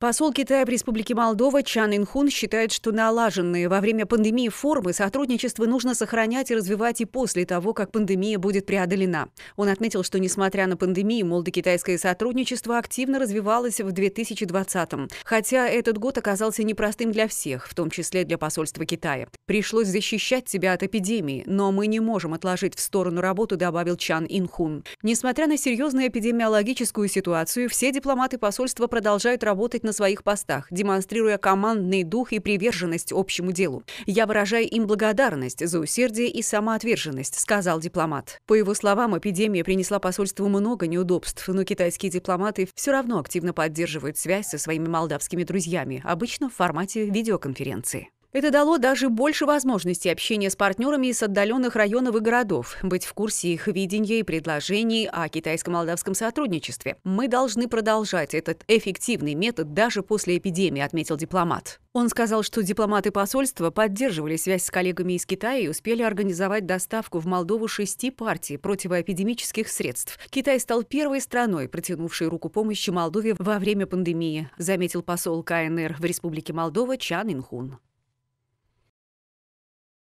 Посол Китая в Республике Молдова Чан Инхун считает, что налаженные во время пандемии формы сотрудничества нужно сохранять и развивать и после того, как пандемия будет преодолена. Он отметил, что несмотря на пандемию, молдо-китайское сотрудничество активно развивалось в 2020-м, хотя этот год оказался непростым для всех, в том числе для посольства Китая. «Пришлось защищать себя от эпидемии, но мы не можем отложить в сторону работу», добавил Чан Инхун. Несмотря на серьезную эпидемиологическую ситуацию, все дипломаты посольства продолжают работать на своих постах, демонстрируя командный дух и приверженность общему делу. «Я выражаю им благодарность за усердие и самоотверженность», — сказал дипломат. По его словам, эпидемия принесла посольству много неудобств, но китайские дипломаты все равно активно поддерживают связь со своими молдавскими друзьями, обычно в формате видеоконференции. Это дало даже больше возможностей общения с партнерами из отдаленных районов и городов, быть в курсе их видения и предложений о китайско-молдавском сотрудничестве. Мы должны продолжать этот эффективный метод даже после эпидемии, отметил дипломат. Он сказал, что дипломаты посольства поддерживали связь с коллегами из Китая и успели организовать доставку в Молдову шести партий противоэпидемических средств. Китай стал первой страной, протянувшей руку помощи Молдове во время пандемии, заметил посол КНР в Республике Молдова Чан Инхун.